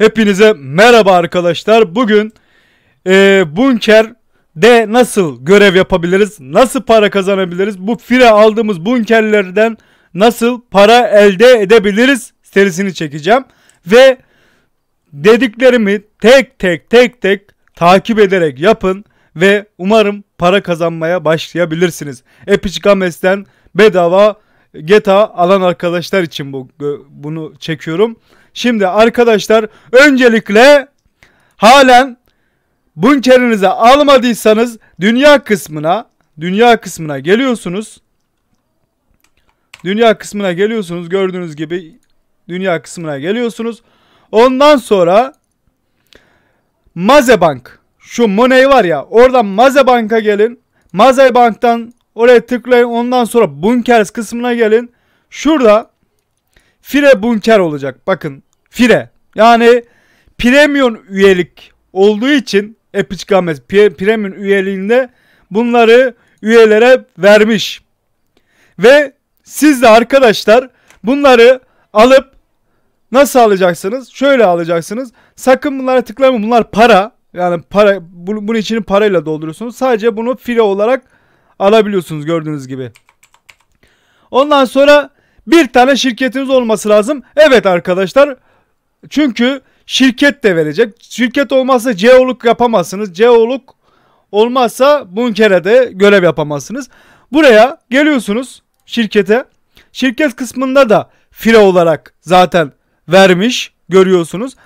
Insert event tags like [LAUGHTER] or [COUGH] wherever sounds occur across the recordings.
Hepinize merhaba arkadaşlar. Bugün e, bunkerde nasıl görev yapabiliriz? Nasıl para kazanabiliriz? Bu fire aldığımız bunkerlerden nasıl para elde edebiliriz? Serisini çekeceğim. Ve dediklerimi tek tek tek tek takip ederek yapın. Ve umarım para kazanmaya başlayabilirsiniz. Epic Games'ten bedava GTA alan arkadaşlar için bu bunu çekiyorum. Şimdi arkadaşlar öncelikle halen bunkerinize almadıysanız dünya kısmına dünya kısmına geliyorsunuz. Dünya kısmına geliyorsunuz. Gördüğünüz gibi dünya kısmına geliyorsunuz. Ondan sonra Mazebank şu Money var ya oradan Mazebank'a gelin. Mazebank'tan oraya tıklayın. Ondan sonra Bunkers kısmına gelin. Şurada Fire Bunker olacak. Bakın Fire. Yani premium üyelik olduğu için Epic Games premium üyeliğinde bunları üyelere vermiş. Ve siz de arkadaşlar bunları alıp nasıl alacaksınız? Şöyle alacaksınız. Sakın bunlara tıklamayın. Bunlar para. Yani para bunu, bunun içini parayla dolduruyorsunuz. Sadece bunu file olarak alabiliyorsunuz gördüğünüz gibi. Ondan sonra bir tane şirketiniz olması lazım. Evet arkadaşlar çünkü şirket de verecek. Şirket olmazsa CEO'luk yapamazsınız. CEO'luk olmazsa bunkere de görev yapamazsınız. Buraya geliyorsunuz şirkete. Şirket kısmında da fire olarak zaten vermiş görüyorsunuz.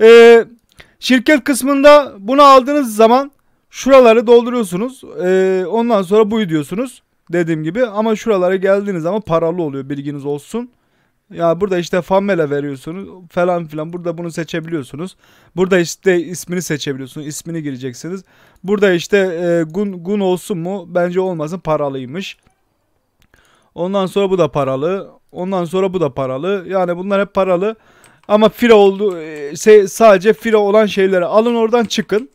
Ee, şirket kısmında bunu aldığınız zaman şuraları dolduruyorsunuz. Ee, ondan sonra buyu diyorsunuz dediğim gibi ama şuralara geldiğiniz zaman paralı oluyor bilginiz olsun. Ya burada işte Famela veriyorsunuz falan filan. Burada bunu seçebiliyorsunuz. Burada işte ismini seçebiliyorsunuz. ismini gireceksiniz. Burada işte e, Gun, Gun olsun mu? Bence olmasın paralıymış. Ondan sonra bu da paralı. Ondan sonra bu da paralı. Yani bunlar hep paralı. Ama fira oldu şey, sadece fira olan şeyleri alın oradan çıkın.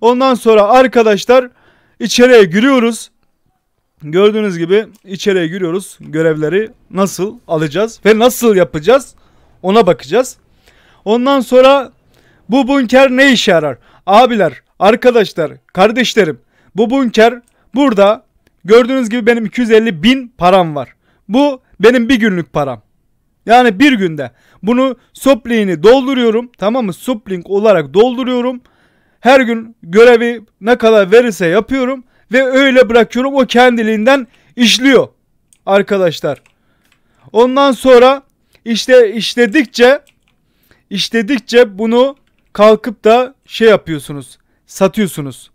Ondan sonra arkadaşlar içeriye giriyoruz. Gördüğünüz gibi içeriye giriyoruz. Görevleri nasıl alacağız ve nasıl yapacağız ona bakacağız. Ondan sonra bu bunker ne işe yarar? Abiler, arkadaşlar, kardeşlerim bu bunker burada gördüğünüz gibi benim 250 bin param var. Bu benim bir günlük param. Yani bir günde bunu suplingini dolduruyorum tamam mı? Supling olarak dolduruyorum. Her gün görevi ne kadar verirse yapıyorum ve öyle bırakıyorum o kendiliğinden işliyor arkadaşlar. Ondan sonra işte işledikçe işledikçe bunu kalkıp da şey yapıyorsunuz satıyorsunuz.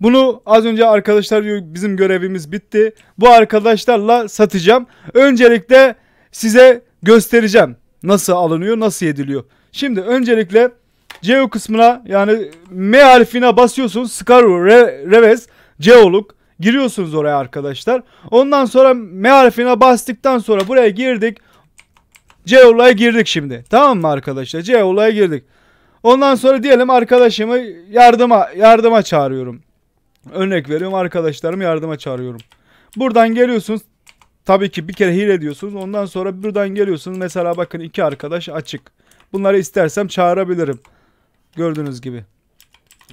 Bunu az önce arkadaşlar diyor bizim görevimiz bitti. Bu arkadaşlarla satacağım. Öncelikle size göstereceğim nasıl alınıyor nasıl ediliyor. Şimdi öncelikle CEO kısmına yani M harfine basıyorsunuz. Scar Reves Ceoluk. Giriyorsunuz oraya arkadaşlar. Ondan sonra M harfine bastıktan sonra buraya girdik. Ceoluk'a girdik şimdi. Tamam mı arkadaşlar? Ceoluk'a girdik. Ondan sonra diyelim arkadaşımı yardıma yardıma çağırıyorum. Örnek veriyorum arkadaşlarımı yardıma çağırıyorum. Buradan geliyorsunuz. Tabii ki bir kere hile ediyorsunuz. Ondan sonra buradan geliyorsunuz. Mesela bakın iki arkadaş açık. Bunları istersem çağırabilirim. Gördüğünüz gibi.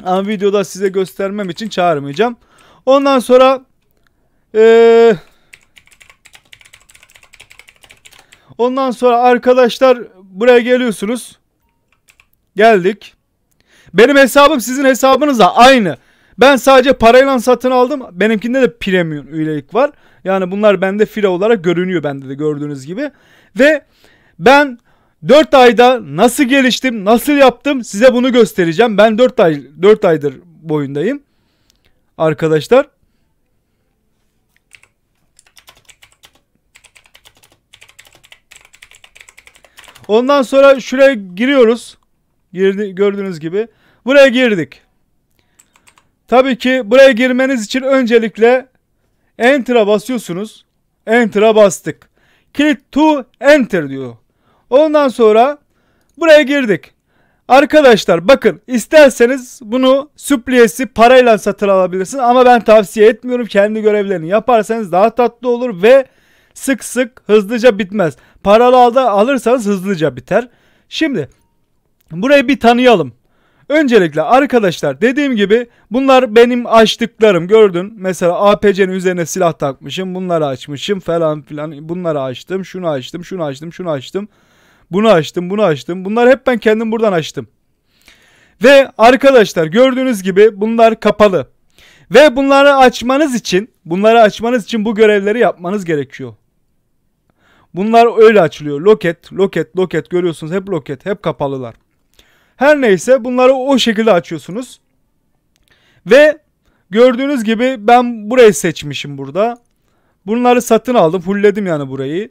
Ama videoda size göstermem için çağırmayacağım. Ondan sonra ee, ondan sonra arkadaşlar buraya geliyorsunuz. Geldik. Benim hesabım sizin hesabınızla aynı. Ben sadece parayla satın aldım. Benimkinde de premium üyelik var. Yani bunlar bende fila olarak görünüyor bende de gördüğünüz gibi. Ve ben 4 ayda nasıl geliştim, nasıl yaptım size bunu göstereceğim. Ben 4 ay 4 aydır boyundayım. Arkadaşlar Ondan sonra şuraya giriyoruz. Girdi, gördüğünüz gibi. Buraya girdik. Tabii ki buraya girmeniz için öncelikle Enter'a basıyorsunuz. Enter'a bastık. Click to Enter diyor. Ondan sonra buraya girdik. Arkadaşlar bakın isterseniz bunu süpliyesi parayla satın alabilirsiniz ama ben tavsiye etmiyorum. Kendi görevlerini yaparsanız daha tatlı olur ve sık sık hızlıca bitmez. Paralı alda alırsanız hızlıca biter. Şimdi burayı bir tanıyalım. Öncelikle arkadaşlar dediğim gibi bunlar benim açtıklarım gördün. Mesela APC'nin üzerine silah takmışım bunları açmışım falan filan bunları açtım şunu açtım şunu açtım şunu açtım. Şunu açtım. Bunu açtım, bunu açtım. Bunlar hep ben kendim buradan açtım. Ve arkadaşlar gördüğünüz gibi bunlar kapalı. Ve bunları açmanız için, bunları açmanız için bu görevleri yapmanız gerekiyor. Bunlar öyle açılıyor. Loket, loket, loket görüyorsunuz. Hep loket, hep kapalılar. Her neyse bunları o şekilde açıyorsunuz. Ve gördüğünüz gibi ben burayı seçmişim burada. Bunları satın aldım. Fullledim yani burayı.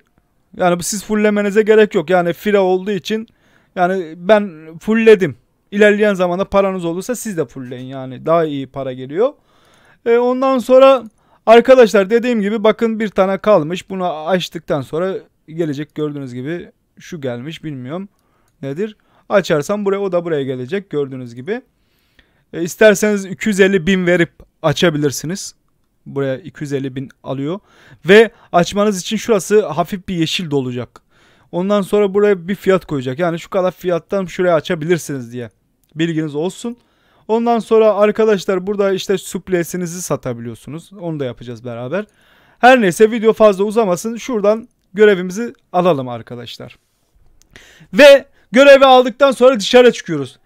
Yani siz fulllemenize gerek yok. Yani fira olduğu için yani ben fullledim. İlerleyen zamanda paranız olursa siz de fullleyin yani daha iyi para geliyor. E, ondan sonra arkadaşlar dediğim gibi bakın bir tane kalmış. Bunu açtıktan sonra gelecek gördüğünüz gibi şu gelmiş bilmiyorum nedir. Açarsam buraya o da buraya gelecek gördüğünüz gibi. E, isterseniz 250 bin verip açabilirsiniz. Buraya 250 bin alıyor. Ve açmanız için şurası hafif bir yeşil dolacak. Ondan sonra buraya bir fiyat koyacak. Yani şu kadar fiyattan şuraya açabilirsiniz diye. Bilginiz olsun. Ondan sonra arkadaşlar burada işte suplesinizi satabiliyorsunuz. Onu da yapacağız beraber. Her neyse video fazla uzamasın. Şuradan görevimizi alalım arkadaşlar. Ve görevi aldıktan sonra dışarı çıkıyoruz.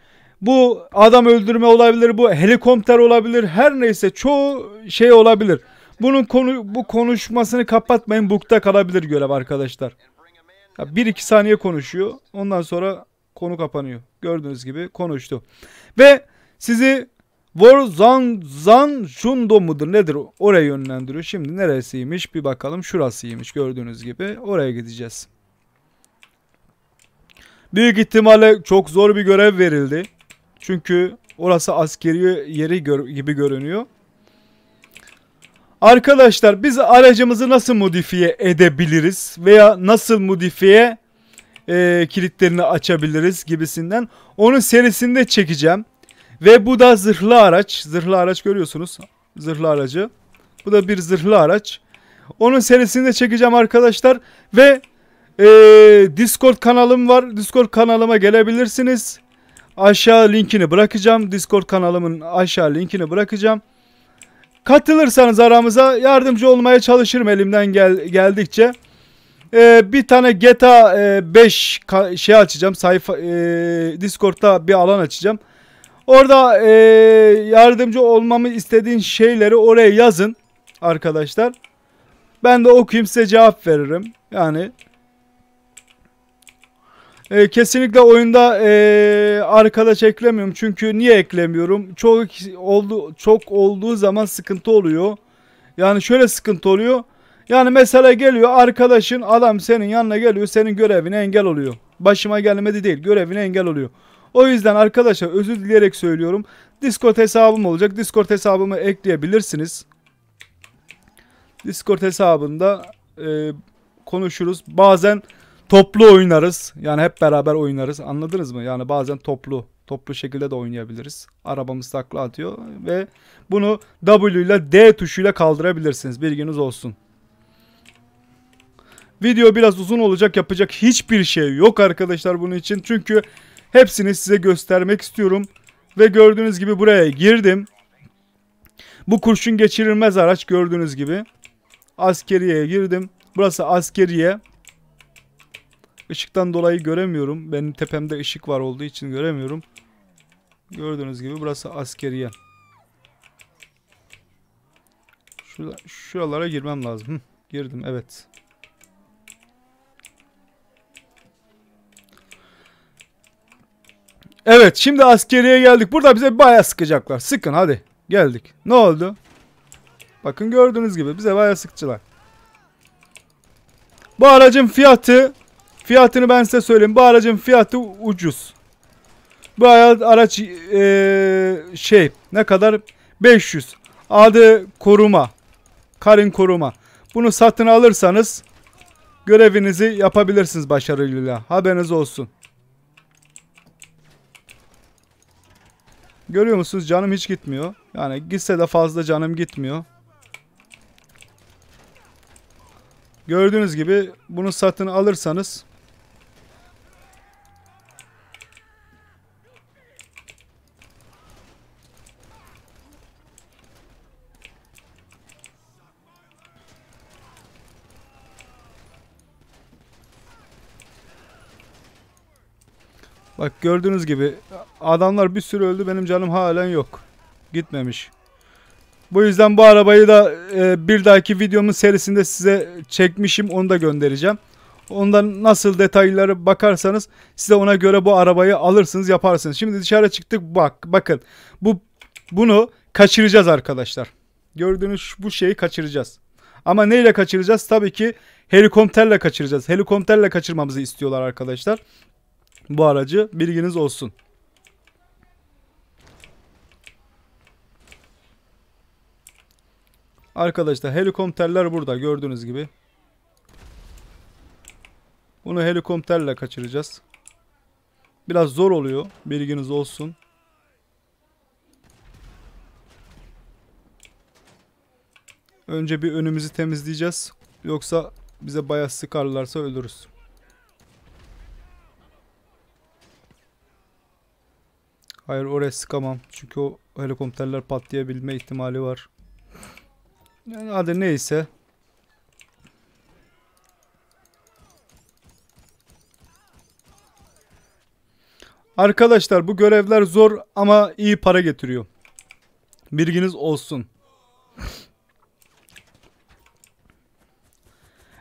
Bu adam öldürme olabilir, bu helikopter olabilir. Her neyse çoğu şey olabilir. Bunun konu bu konuşmasını kapatmayın. Bukta kalabilir görev arkadaşlar. Ya bir iki saniye konuşuyor. Ondan sonra konu kapanıyor. Gördüğünüz gibi konuştu. Ve sizi War Zan Zan Jundo mudur nedir? Oraya yönlendiriyor. Şimdi neresiymiş bir bakalım. Şurasıymış gördüğünüz gibi. Oraya gideceğiz. Büyük ihtimalle çok zor bir görev verildi. Çünkü orası askeri yeri gör gibi görünüyor. Arkadaşlar biz aracımızı nasıl modifiye edebiliriz veya nasıl modifiye e, kilitlerini açabiliriz gibisinden onun serisinde çekeceğim. Ve bu da zırhlı araç. Zırhlı araç görüyorsunuz. Zırhlı aracı. Bu da bir zırhlı araç. Onun serisini de çekeceğim arkadaşlar. Ve e, Discord kanalım var. Discord kanalıma gelebilirsiniz. Aşağı linkini bırakacağım. Discord kanalımın aşağı linkini bırakacağım. Katılırsanız aramıza yardımcı olmaya çalışırım elimden gel geldikçe. Ee, bir tane GTA e, 5 şey açacağım. Sayfa e, Discord'da bir alan açacağım. Orada e, yardımcı olmamı istediğin şeyleri oraya yazın arkadaşlar. Ben de okuyayım size cevap veririm. Yani e, kesinlikle oyunda e, arkadaş eklemiyorum. Çünkü niye eklemiyorum? Çok oldu çok olduğu zaman sıkıntı oluyor. Yani şöyle sıkıntı oluyor. Yani mesela geliyor arkadaşın adam senin yanına geliyor senin görevine engel oluyor. Başıma gelmedi değil görevine engel oluyor. O yüzden arkadaşlar özür dileyerek söylüyorum. Discord hesabım olacak. Discord hesabımı ekleyebilirsiniz. Discord hesabında e, konuşuruz. Bazen toplu oynarız. Yani hep beraber oynarız. Anladınız mı? Yani bazen toplu toplu şekilde de oynayabiliriz. Arabamız takla atıyor ve bunu W ile D tuşuyla kaldırabilirsiniz. Bilginiz olsun. Video biraz uzun olacak. Yapacak hiçbir şey yok arkadaşlar bunun için. Çünkü hepsini size göstermek istiyorum. Ve gördüğünüz gibi buraya girdim. Bu kurşun geçirilmez araç gördüğünüz gibi. askeriye girdim. Burası askeriye. Işıktan dolayı göremiyorum. Benim tepemde ışık var olduğu için göremiyorum. Gördüğünüz gibi burası askeriye. şuralara girmem lazım. Hı, girdim evet. Evet şimdi askeriye geldik. Burada bize baya sıkacaklar. Sıkın hadi. Geldik. Ne oldu? Bakın gördüğünüz gibi bize baya sıkçılar. Bu aracın fiyatı Fiyatını ben size söyleyeyim. Bu aracın fiyatı ucuz. Bu araç ee, şey ne kadar? 500. Adı koruma. karın koruma. Bunu satın alırsanız görevinizi yapabilirsiniz başarıyla. Haberiniz olsun. Görüyor musunuz? Canım hiç gitmiyor. Yani gitse de fazla canım gitmiyor. Gördüğünüz gibi bunu satın alırsanız Bak gördüğünüz gibi adamlar bir sürü öldü benim canım halen yok. Gitmemiş. Bu yüzden bu arabayı da e, bir dahaki videomun serisinde size çekmişim onu da göndereceğim. Ondan nasıl detayları bakarsanız size ona göre bu arabayı alırsınız yaparsınız. Şimdi dışarı çıktık bak bakın bu bunu kaçıracağız arkadaşlar. Gördüğünüz bu şeyi kaçıracağız. Ama neyle kaçıracağız? Tabii ki helikopterle kaçıracağız. Helikopterle kaçırmamızı istiyorlar arkadaşlar bu aracı bilginiz olsun. Arkadaşlar helikopterler burada gördüğünüz gibi. Bunu helikopterle kaçıracağız. Biraz zor oluyor bilginiz olsun. Önce bir önümüzü temizleyeceğiz. Yoksa bize bayağı sıkarlarsa ölürüz. Hayır oraya sıkamam. Çünkü o helikopterler patlayabilme ihtimali var. Yani hadi neyse. Arkadaşlar bu görevler zor ama iyi para getiriyor. Bilginiz olsun.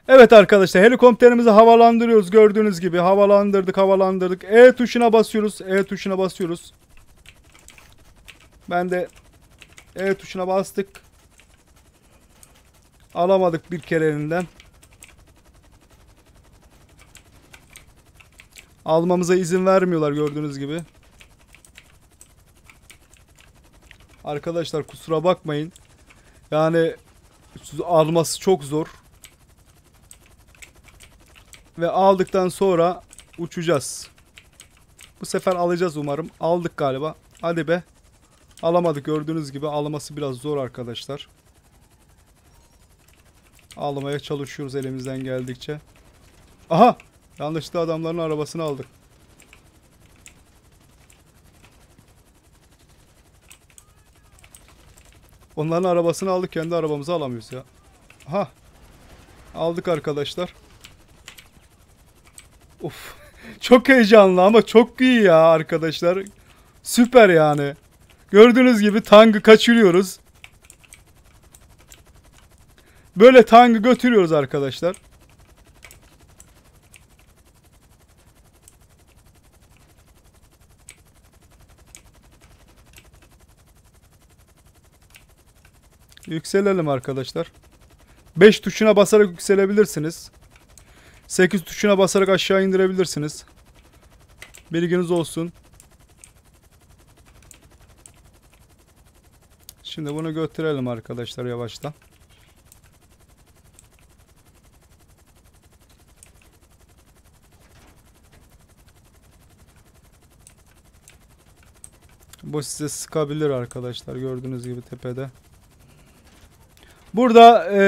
Evet arkadaşlar helikopterimizi havalandırıyoruz gördüğünüz gibi havalandırdık havalandırdık E tuşuna basıyoruz E tuşuna basıyoruz ben de E tuşuna bastık. Alamadık bir kere elinden. Almamıza izin vermiyorlar gördüğünüz gibi. Arkadaşlar kusura bakmayın. Yani alması çok zor. Ve aldıktan sonra uçacağız. Bu sefer alacağız umarım. Aldık galiba. Hadi be. Alamadı gördüğünüz gibi alması biraz zor arkadaşlar. Almaya çalışıyoruz elimizden geldikçe. Aha! Yanlışlıkla adamların arabasını aldık. Onların arabasını aldık. Kendi arabamızı alamıyoruz ya. Aha! Aldık arkadaşlar. Of. [LAUGHS] çok heyecanlı ama çok iyi ya arkadaşlar. Süper yani. Gördüğünüz gibi tangı kaçırıyoruz. Böyle tangı götürüyoruz arkadaşlar. Yükselelim arkadaşlar. 5 tuşuna basarak yükselebilirsiniz. 8 tuşuna basarak aşağı indirebilirsiniz. Bilginiz olsun. Şimdi bunu götürelim arkadaşlar yavaştan. Bu size sıkabilir arkadaşlar gördüğünüz gibi tepede. Burada e,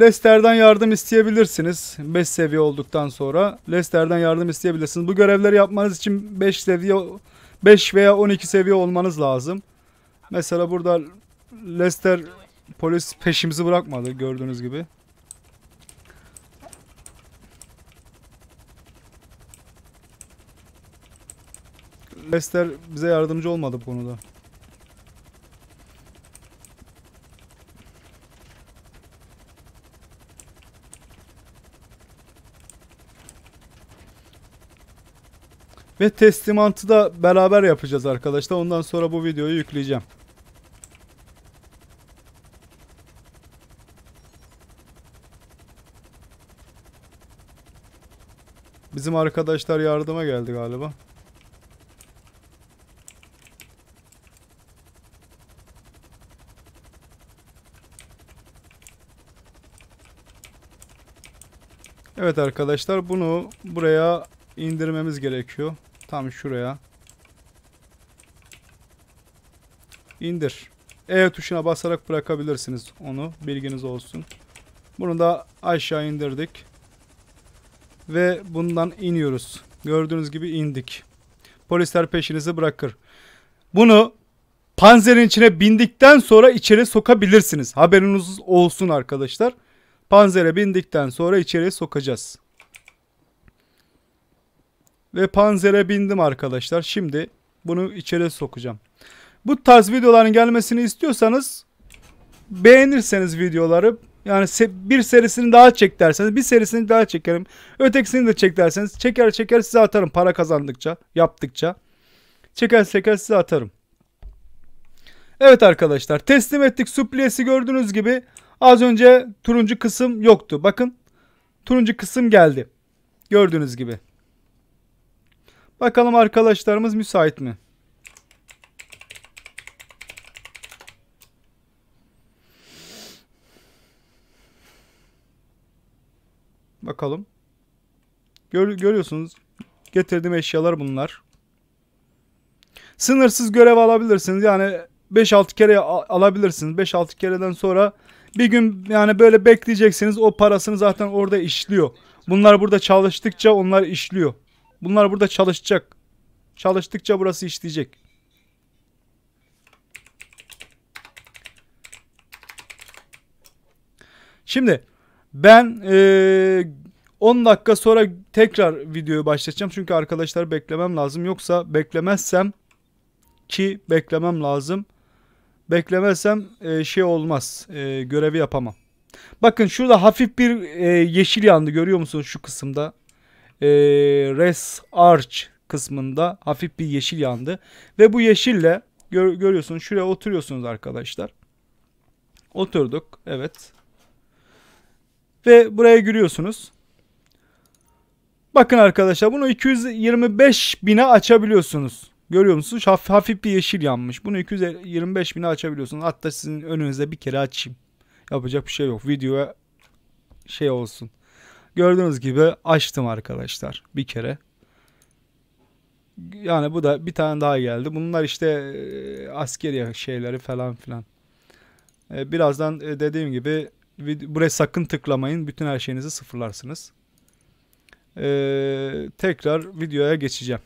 Lester'den yardım isteyebilirsiniz. 5 seviye olduktan sonra Lester'den yardım isteyebilirsiniz. Bu görevleri yapmanız için 5 seviye 5 veya 12 seviye olmanız lazım. Mesela burada Lester polis peşimizi bırakmadı gördüğünüz gibi. Lester bize yardımcı olmadı bu konuda. Ve testimantı da beraber yapacağız arkadaşlar. Ondan sonra bu videoyu yükleyeceğim. Bizim arkadaşlar yardıma geldi galiba. Evet arkadaşlar bunu buraya indirmemiz gerekiyor. Tam şuraya. İndir. E tuşuna basarak bırakabilirsiniz onu. Bilginiz olsun. Bunu da aşağı indirdik. Ve bundan iniyoruz. Gördüğünüz gibi indik. Polisler peşinizi bırakır. Bunu panzerin içine bindikten sonra içeri sokabilirsiniz. Haberiniz olsun arkadaşlar. Panzere bindikten sonra içeri sokacağız. Ve panzere bindim arkadaşlar. Şimdi bunu içeri sokacağım. Bu tarz videoların gelmesini istiyorsanız beğenirseniz videoları yani bir serisini daha çek derseniz bir serisini daha çekerim. Ötekisini de çek derseniz çeker çeker size atarım para kazandıkça, yaptıkça. Çeker çeker size atarım. Evet arkadaşlar teslim ettik supliyesi gördüğünüz gibi az önce turuncu kısım yoktu. Bakın turuncu kısım geldi. Gördüğünüz gibi. Bakalım arkadaşlarımız müsait mi? Bakalım. Gör, görüyorsunuz. Getirdiğim eşyalar bunlar. Sınırsız görev alabilirsiniz. Yani 5-6 kere alabilirsiniz. 5-6 kereden sonra bir gün yani böyle bekleyeceksiniz. O parasını zaten orada işliyor. Bunlar burada çalıştıkça onlar işliyor. Bunlar burada çalışacak. Çalıştıkça burası işleyecek. Şimdi ben e, 10 dakika sonra tekrar videoyu başlatacağım. Çünkü arkadaşlar beklemem lazım. Yoksa beklemezsem ki beklemem lazım. Beklemezsem e, şey olmaz. E, görevi yapamam. Bakın şurada hafif bir e, yeşil yandı görüyor musunuz şu kısımda? E, res Arch kısmında hafif bir yeşil yandı. Ve bu yeşille gör, görüyorsunuz şuraya oturuyorsunuz arkadaşlar. Oturduk evet. Ve buraya giriyorsunuz. Bakın arkadaşlar bunu 225 bine açabiliyorsunuz. Görüyor musunuz? Haf hafif bir yeşil yanmış. Bunu 225 bine açabiliyorsunuz. Hatta sizin önünüze bir kere açayım. Yapacak bir şey yok. Videoya şey olsun. Gördüğünüz gibi açtım arkadaşlar bir kere. Yani bu da bir tane daha geldi. Bunlar işte e, askeri şeyleri falan filan. E, birazdan e, dediğim gibi buraya sakın tıklamayın. Bütün her şeyinizi sıfırlarsınız. Ee, tekrar videoya geçeceğim.